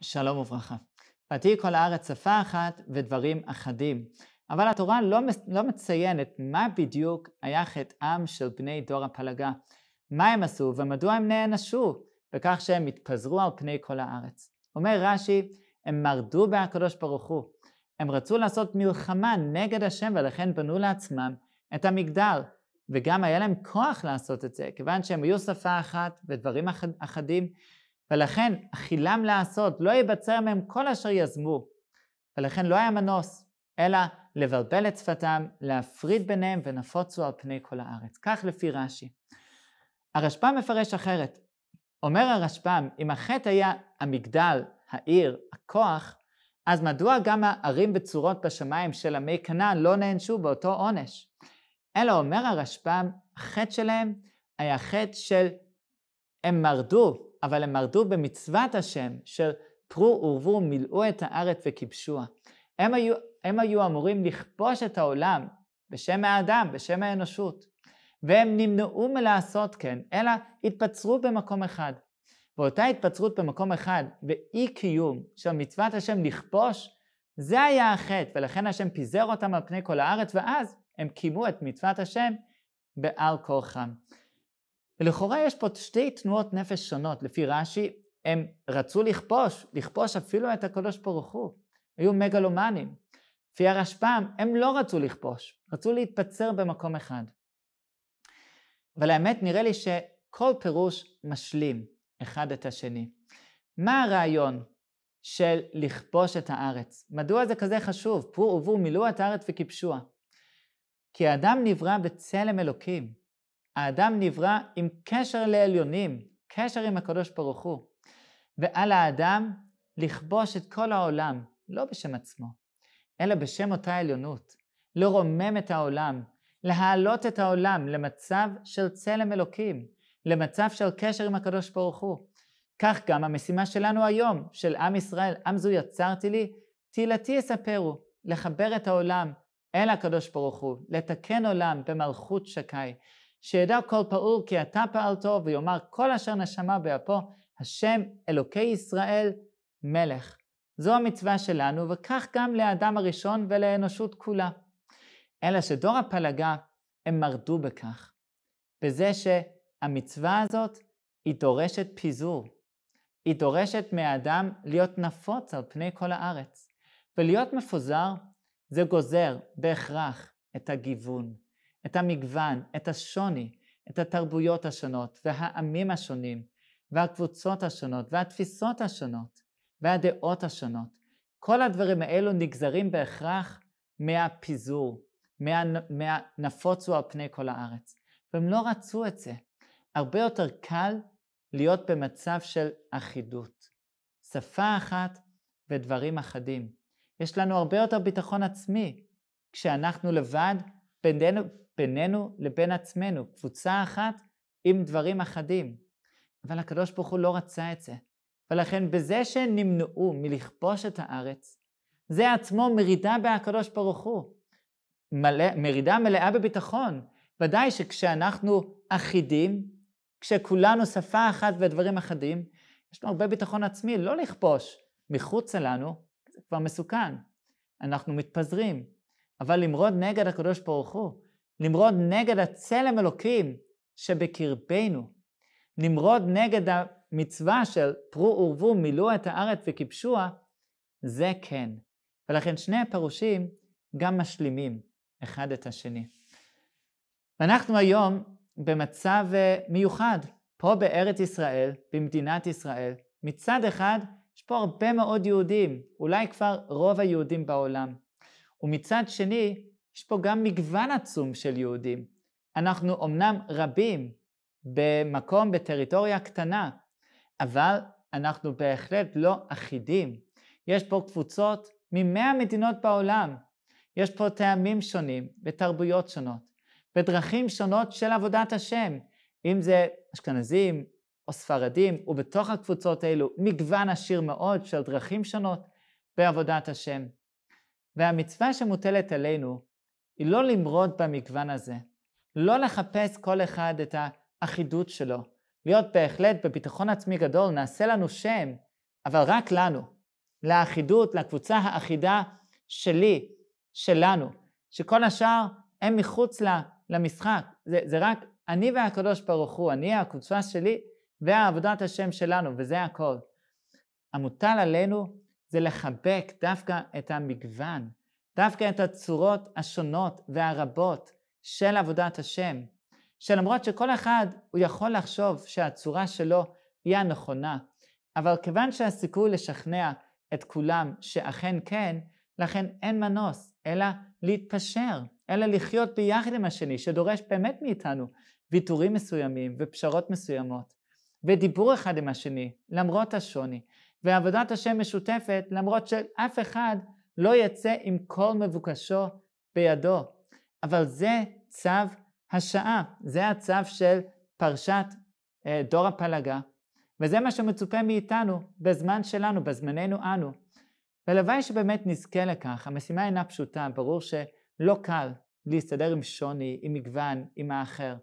שלום וברכה. ותהי כל הארץ שפה אחת ודברים אחדים. אבל התורה לא, לא מציינת מה בדיוק היה חטאם של בני דור הפלגה. מה הם עשו ומדוע הם נענשו בכך שהם התפזרו על פני כל הארץ. אומר רש"י, הם מרדו בהקדוש ברוך הוא. הם רצו לעשות מלחמה נגד השם ולכן בנו לעצמם את המגדל. וגם היה להם כוח לעשות את זה, כיוון שהם היו שפה אחת ודברים אחדים. ולכן אכילם לעשות, לא יבצר מהם כל אשר יזמו. ולכן לא היה מנוס, אלא לבלבל את שפתם, להפריד ביניהם ונפוצו על פני כל הארץ. כך לפי רש"י. הרשב"ם מפרש אחרת. אומר הרשב"ם, אם החטא היה המגדל, העיר, הכוח, אז מדוע גם הערים בצורות בשמיים של עמי כנען לא נענשו באותו עונש? אלא אומר הרשב"ם, החטא שלהם היה חטא של הם מרדו, אבל הם מרדו במצוות השם, של פרו ורבו מילאו את הארץ וכיבשוה. הם היו, הם היו אמורים לכבוש את העולם בשם האדם, בשם האנושות. והם נמנעו מלעשות כן, אלא התפצרו במקום אחד. ואותה התפצרות במקום אחד, ואי קיום של מצוות השם לכבוש, זה היה החטא, ולכן השם פיזר אותם על פני כל הארץ, ואז הם קיימו את מצוות השם בעל כורחם. ולכאורה יש פה שתי תנועות נפש שונות. לפי רש"י, הם רצו לכפוש, לכפוש אפילו את הקדוש ברוך הוא. היו מגלומנים. לפי הרשפ"ם, הם לא רצו לכפוש, רצו להתפצר במקום אחד. אבל האמת, נראה לי שכל פירוש משלים אחד את השני. מה הרעיון של לכפוש את הארץ? מדוע זה כזה חשוב? פרו ורבו מילאו את הארץ וכיבשוה. כי האדם נברא בצלם אלוקים. האדם נברא עם קשר לעליונים, קשר עם הקדוש ברוך הוא. ועל האדם לכבוש את כל העולם, לא בשם עצמו, אלא בשם אותה עליונות. לרומם את העולם, להעלות את העולם למצב של צלם אלוקים, למצב של קשר עם הקדוש ברוך הוא. כך גם המשימה שלנו היום, של עם ישראל, עם זו יצרתי לי, תהילתי יספרו, לחבר את העולם אל הקדוש ברוך הוא, לתקן עולם במלכות שקי. שידע כל פעול כי אתה פעלתו, ויאמר כל אשר נשמה באפו, השם אלוקי ישראל מלך. זו המצווה שלנו, וכך גם לאדם הראשון ולאנושות כולה. אלא שדור הפלגה, הם מרדו בכך, בזה שהמצווה הזאת היא דורשת פיזור. היא דורשת מהאדם להיות נפוץ על פני כל הארץ. ולהיות מפוזר זה גוזר בהכרח את הגיוון, את המגוון, את השוני, את התרבויות השונות והעמים השונים והקבוצות השונות והתפיסות השונות והדעות השונות. כל הדברים האלו נגזרים בהכרח מהפיזור, מה, מהנפוצו על פני כל הארץ. והם לא רצו את זה. הרבה יותר קל להיות במצב של אחידות. שפה אחת ודברים אחדים. יש לנו הרבה יותר ביטחון עצמי כשאנחנו לבד, בינינו, בינינו לבין עצמנו, קבוצה אחת עם דברים אחדים. אבל הקדוש ברוך הוא לא רצה את זה. ולכן בזה שנמנעו מלכבוש את הארץ, זה עצמו מרידה בהקדוש ברוך הוא. מלא, מרידה מלאה בביטחון. ודאי שכשאנחנו אחידים, כשכולנו שפה אחת ודברים אחדים, יש לנו הרבה ביטחון עצמי, לא לכבוש מחוץ אלינו, זה כבר מסוכן. אנחנו מתפזרים. אבל למרוד נגד הקדוש ברוך הוא, נמרוד נגד הצלם אלוקים שבקרבנו. נמרוד נגד המצווה של פרו ורבו, מילאו את הארץ וכיבשוה, זה כן. ולכן שני הפירושים גם משלימים אחד את השני. ואנחנו היום במצב אה, מיוחד, פה בארץ ישראל, במדינת ישראל. מצד אחד, יש פה הרבה מאוד יהודים, אולי כבר רוב היהודים בעולם. ומצד שני, יש פה גם מגוון עצום של יהודים. אנחנו אמנם רבים במקום, בטריטוריה קטנה, אבל אנחנו בהחלט לא אחידים. יש פה קבוצות ממאה מדינות בעולם. יש פה טעמים שונים ותרבויות שונות, בדרכים שונות של עבודת השם, אם זה אשכנזים או ספרדים, ובתוך הקבוצות האלו מגוון עשיר מאוד של דרכים שונות בעבודת השם. והמצווה שמוטלת עלינו היא לא למרוד במגוון הזה, לא לחפש כל אחד את האחידות שלו, להיות בהחלט בביטחון עצמי גדול, נעשה לנו שם, אבל רק לנו, לאחידות, לקבוצה האחידה שלי, שלנו, שכל השאר הם מחוץ למשחק, זה, זה רק אני והקדוש ברוך הוא, אני הקבוצה שלי ועבודת השם שלנו, וזה הכל. המוטל עלינו זה לחבק דווקא את המגוון, דווקא את הצורות השונות והרבות של עבודת השם, שלמרות שכל אחד הוא יכול לחשוב שהצורה שלו היא הנכונה, אבל כיוון שהסיכוי לשכנע את כולם שאכן כן, לכן אין מנוס, אלא להתפשר, אלא לחיות ביחד עם השני, שדורש באמת מאיתנו ויתורים מסוימים ופשרות מסוימות, ודיבור אחד עם השני, למרות השוני, ועבודת השם משותפת, למרות שאף אחד לא יצא עם כל מבוקשו בידו. אבל זה צו השעה, זה הצו של פרשת אה, דור הפלגה, וזה מה שמצופה מאיתנו בזמן שלנו, בזמננו אנו. והלוואי שבאמת נזכה לכך, המשימה אינה פשוטה, ברור שלא קל להסתדר עם שוני, עם מגוון, עם האחר.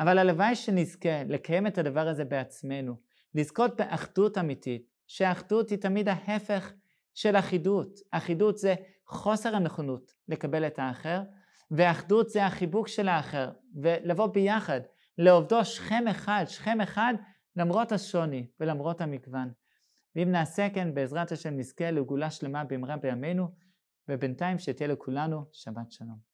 אבל הלוואי שנזכה לקיים את הדבר הזה בעצמנו, לזכות באחדות אמיתית, שהאחדות היא תמיד ההפך של אחידות. אחידות זה חוסר הנכונות לקבל את האחר, ואחדות זה החיבוק של האחר, ולבוא ביחד, לעובדו שכם אחד, שכם אחד, למרות השוני ולמרות המגוון. ואם נעשה כן, בעזרת השם נזכה לגאולה שלמה במהרה בימינו, ובינתיים שתהיה לכולנו שבת שלום.